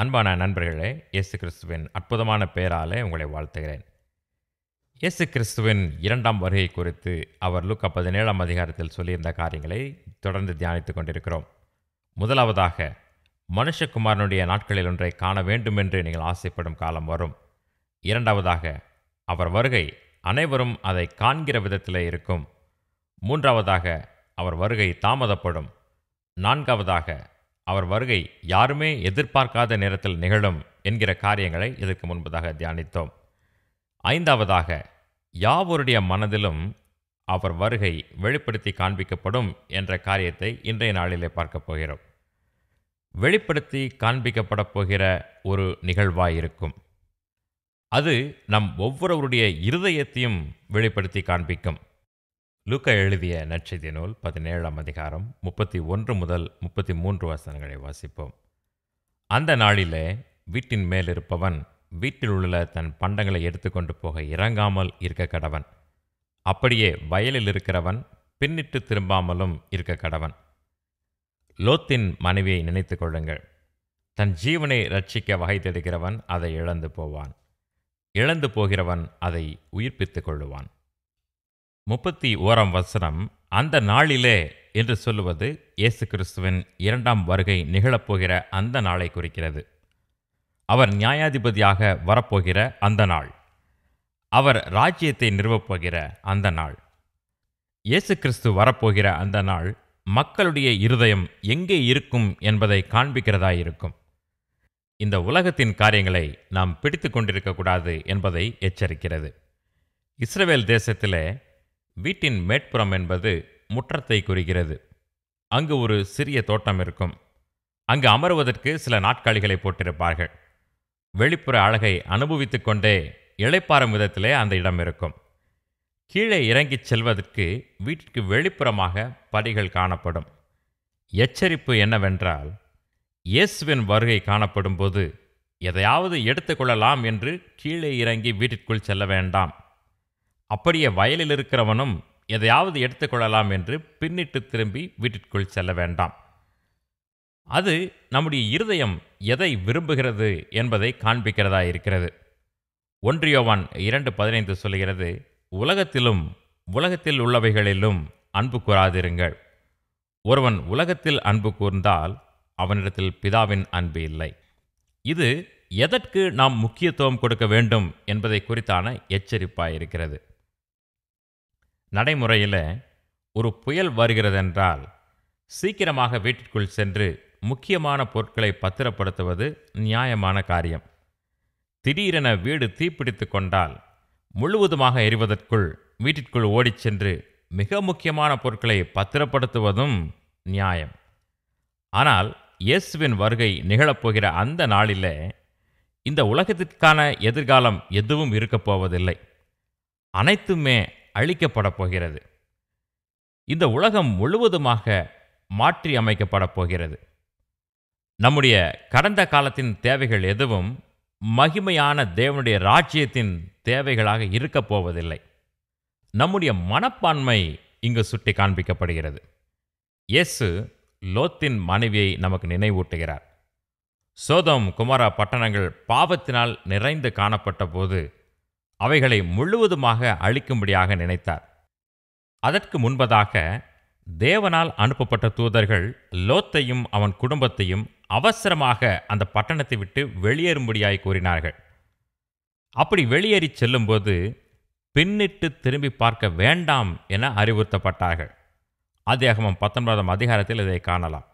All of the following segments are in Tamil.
அன்பான நண்பர்களே இயேசு கிறிஸ்துவின் அற்புதமான பெயராலே உங்களை வாழ்த்துகிறேன் இயேசு கிறிஸ்துவின் இரண்டாம் வருகை குறித்து அவர் லுக்க பதினேழாம் அதிகாரத்தில் சொல்லியிருந்த காரியங்களை தொடர்ந்து தியானித்துக் கொண்டிருக்கிறோம் முதலாவதாக மனுஷகுமாரனுடைய நாட்களில் ஒன்றை காண வேண்டும் என்று நீங்கள் ஆசைப்படும் காலம் வரும் இரண்டாவதாக அவர் வருகை அனைவரும் அதை காண்கிற விதத்தில் இருக்கும் மூன்றாவதாக அவர் வருகை தாமதப்படும் நான்காவதாக அவர் வருகை யாருமே எதிர்பார்க்காத நேரத்தில் நிகழும் என்கிற காரியங்களை இதற்கு முன்பதாக தியானித்தோம் ஐந்தாவதாக யாவருடைய மனதிலும் அவர் வருகை வெளிப்படுத்தி காண்பிக்கப்படும் என்ற காரியத்தை இன்றைய நாளிலே பார்க்கப் போகிறோம் வெளிப்படுத்தி காண்பிக்கப்பட போகிற ஒரு நிகழ்வாயிருக்கும் அது நம் ஒவ்வொருவருடைய இருதயத்தையும் வெளிப்படுத்தி காண்பிக்கும் லுக்க எழுதிய நற்செய்தி நூல் பதினேழாம் அதிகாரம் முப்பத்தி ஒன்று முதல் முப்பத்தி மூன்று வசனங்களை வாசிப்போம் அந்த நாளிலே வீட்டின் மேலிருப்பவன் வீட்டில் உள்ள தன் பண்டங்களை எடுத்துக்கொண்டு போக இறங்காமல் இருக்க கடவன் அப்படியே வயலில் இருக்கிறவன் பின்னிட்டு திரும்பாமலும் இருக்க கடவன் லோத்தின் மனைவியை நினைத்து கொள்ளுங்கள் தன் ஜீவனை ரட்சிக்க வகை தேடுகிறவன் அதை இழந்து போவான் இழந்து போகிறவன் அதை உயிர்ப்பித்துக் கொள்ளுவான் முப்பத்தி ஓராம் வசனம் அந்த நாளிலே என்று சொல்லுவது இயேசு கிறிஸ்துவின் இரண்டாம் வருகை நிகழப்போகிற அந்த நாளை குறிக்கிறது அவர் நியாயாதிபதியாக வரப்போகிற அந்த நாள் அவர் ராஜ்யத்தை நிறுவப்போகிற அந்த நாள் இயேசு கிறிஸ்து வரப்போகிற அந்த நாள் மக்களுடைய இருதயம் எங்கே இருக்கும் என்பதை காண்பிக்கிறதாயிருக்கும் இந்த உலகத்தின் காரியங்களை நாம் பிடித்து கொண்டிருக்கக்கூடாது என்பதை எச்சரிக்கிறது இஸ்ரவேல் தேசத்திலே வீட்டின் மேற்புறம் என்பது முற்றத்தை குறிக்கிறது அங்கு ஒரு சிறிய தோட்டம் இருக்கும் அங்கு அமருவதற்கு சில நாட்காலிகளை போட்டிருப்பார்கள் வெளிப்புற அழகை அனுபவித்துக் கொண்டே இழைப்பாறும் விதத்திலே அந்த இடம் இருக்கும் கீழே இறங்கிச் செல்வதற்கு வீட்டிற்கு வெளிப்புறமாக படிகள் காணப்படும் எச்சரிப்பு என்னவென்றால் இயேசுவின் வருகை காணப்படும் போது எதையாவது எடுத்துக்கொள்ளலாம் என்று கீழே இறங்கி வீட்டிற்குள் செல்ல வேண்டாம் அப்படியே வயலில் இருக்கிறவனும் எதையாவது எடுத்துக்கொள்ளலாம் என்று பின்னிட்டு திரும்பி வீட்டிற்குள் செல்ல வேண்டாம் அது நம்முடைய இருதயம் எதை விரும்புகிறது என்பதை காண்பிக்கிறதா இருக்கிறது ஒன்றியோவான் இரண்டு பதினைந்து சொல்கிறது உலகத்திலும் உலகத்தில் உள்ளவைகளிலும் அன்பு கூறாதிருங்கள் ஒருவன் உலகத்தில் அன்பு கூர்ந்தால் அவனிடத்தில் பிதாவின் அன்பு இல்லை இது எதற்கு நாம் முக்கியத்துவம் கொடுக்க வேண்டும் என்பதை குறித்தான எச்சரிப்பாயிருக்கிறது நடைமுறையில் ஒரு புயல் வருகிறதென்றால் சீக்கிரமாக வீட்டிற்குள் சென்று முக்கியமான பொருட்களை பத்திரப்படுத்துவது நியாயமான காரியம் திடீரென வீடு தீப்பிடித்து கொண்டால் முழுவதுமாக எரிவதற்குள் வீட்டிற்குள் ஓடிச் சென்று மிக முக்கியமான பொருட்களை பத்திரப்படுத்துவதும் நியாயம் ஆனால் இயேசுவின் வருகை நிகழப்போகிற அந்த நாளில் இந்த உலகத்திற்கான எதிர்காலம் எதுவும் இருக்கப் போவதில்லை அனைத்துமே அழிக்கப்படப் போகிறது இந்த உலகம் முழுவதுமாக மாற்றி அமைக்கப்படப் போகிறது நம்முடைய கடந்த காலத்தின் தேவைகள் எதுவும் மகிமையான தேவனுடைய ராஜ்யத்தின் தேவைகளாக இருக்கப் போவதில்லை நம்முடைய மனப்பான்மை இங்கு சுட்டி காண்பிக்கப்படுகிறது இயேசு லோத்தின் மனைவியை நமக்கு நினைவூட்டுகிறார் சோதம் குமாரா பட்டணங்கள் பாவத்தினால் நிறைந்து காணப்பட்ட போது அவைகளை முழுவதுமாக அழிக்கும்படியாக நினைத்தார் அதற்கு முன்பதாக தேவனால் அனுப்பப்பட்ட தூதர்கள் லோத்தையும் அவன் குடும்பத்தையும் அவசரமாக அந்த பட்டணத்தை விட்டு வெளியேறும்படியாய் கூறினார்கள் அப்படி வெளியேறி செல்லும்போது பின்னிட்டு திரும்பி பார்க்க வேண்டாம் என அறிவுறுத்தப்பட்டார்கள் ஆதியாகமம் பத்தொன்பதாம் அதிகாரத்தில் இதை காணலாம்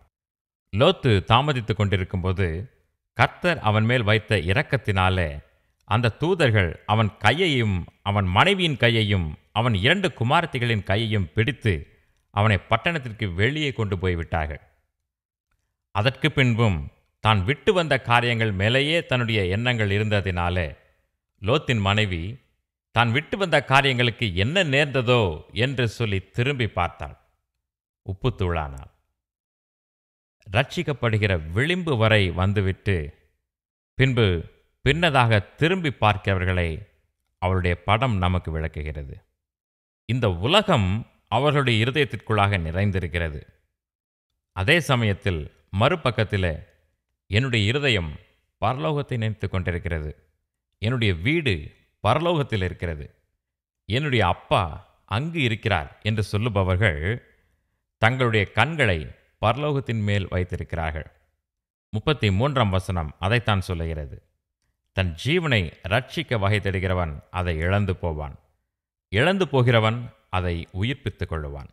லோத்து தாமதித்து கொண்டிருக்கும்போது கர்த்தர் அவன் மேல் வைத்த இரக்கத்தினாலே அந்த தூதர்கள் அவன் கையையும் அவன் மனைவியின் கையையும் அவன் இரண்டு குமாரத்திகளின் கையையும் பிடித்து அவனை பட்டணத்திற்கு வெளியே கொண்டு போய்விட்டார்கள் அதற்கு பின்பும் தான் விட்டு வந்த காரியங்கள் மேலேயே தன்னுடைய எண்ணங்கள் இருந்ததினாலே லோத்தின் மனைவி தான் விட்டு வந்த காரியங்களுக்கு என்ன நேர்ந்ததோ என்று சொல்லி திரும்பி பார்த்தாள் உப்புத்தூளானாள் ரட்சிக்கப்படுகிற விளிம்பு வரை வந்துவிட்டு பின்பு பின்னதாக திரும்பி பார்க்கிறவர்களை அவருடைய படம் நமக்கு விளக்குகிறது இந்த உலகம் அவர்களுடைய இருதயத்திற்குள்ளாக நிறைந்திருக்கிறது அதே சமயத்தில் மறுபக்கத்தில் என்னுடைய இருதயம் பரலோகத்தை நினைத்து கொண்டிருக்கிறது என்னுடைய வீடு பரலோகத்தில் இருக்கிறது என்னுடைய அப்பா அங்கு இருக்கிறார் என்று சொல்லுபவர்கள் தங்களுடைய கண்களை பரலோகத்தின் மேல் வைத்திருக்கிறார்கள் முப்பத்தி மூன்றாம் வசனம் அதைத்தான் சொல்லுகிறது தன் ஜீவனை ரட்சிக்க வகை தேடுகிறவன் அதை இழந்து போவான் இழந்து போகிறவன் அதை உயிர்ப்பித்துக் கொள்ளுவான்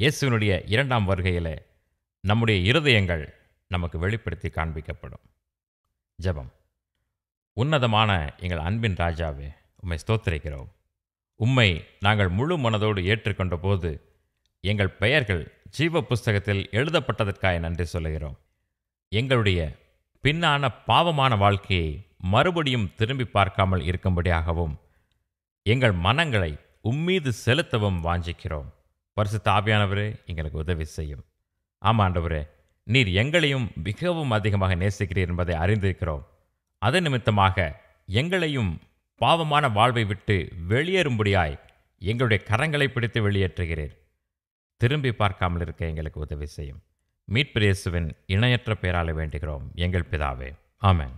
இயேசுவனுடைய இரண்டாம் வருகையிலே நம்முடைய இருதயங்கள் நமக்கு வெளிப்படுத்தி காண்பிக்கப்படும் ஜபம் உன்னதமான எங்கள் அன்பின் ராஜாவே உம்மை ஸ்தோத்திரிக்கிறோம் உம்மை நாங்கள் முழு மனதோடு ஏற்றுக்கொண்ட போது எங்கள் பெயர்கள் ஜீவ புஸ்தகத்தில் எழுதப்பட்டதற்காக நன்றி சொல்லுகிறோம் எங்களுடைய பின்னான பாவமான வாழ்க்கையை மறுபடியும் திரும்பி பார்க்காமல் இருக்கும்படியாகவும் எங்கள் மனங்களை உம்மீது செலுத்தவும் வாஞ்சிக்கிறோம் பரிசு ஆவியானவரே எங்களுக்கு உதவி செய்யும் ஆமாண்டவரே நீர் எங்களையும் மிகவும் அதிகமாக நேசிக்கிறீர் என்பதை அறிந்திருக்கிறோம் அதன் நிமித்தமாக எங்களையும் பாவமான வாழ்வை விட்டு வெளியேறும்படியாய் எங்களுடைய கரங்களை பிடித்து வெளியேற்றுகிறீர் திரும்பி பார்க்காமல் இருக்க எங்களுக்கு உதவி செய்யும் மீட்பிரேசுவின் இணையற்ற பெயராளை வேண்டுகிறோம் எங்கள் பிதாவே ஆமேன்